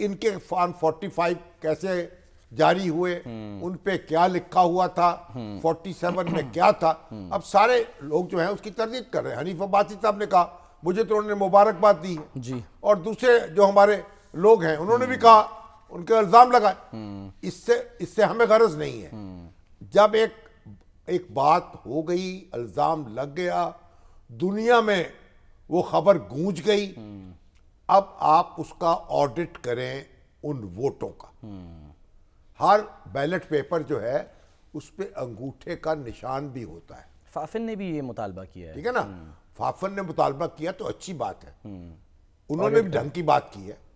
इनके फॉर्म 45 कैसे जारी हुए उन पे क्या लिखा हुआ था 47 में क्या था अब सारे लोग जो हैं उसकी तरदीद कर रहे हैं हनीफ अब्बासी साहब ने कहा मुझे तो उन्होंने मुबारकबाद दी जी और दूसरे जो हमारे लोग हैं उन्होंने भी कहा उनके इल्ज़ाम लगाए इससे इससे हमें गरज नहीं है जब एक एक बात हो गई इल्ज़ाम लग गया दुनिया में वो खबर गूंज गई अब आप उसका ऑडिट करें उन वोटों का हर बैलेट पेपर जो है उस पर अंगूठे का निशान भी होता है फाफिन ने भी ये मुतालबा किया है ठीक है ना हम्म। फाफिन ने मुतालबा किया तो अच्छी बात है हम्म। उन्होंने भी ढंग की बात की है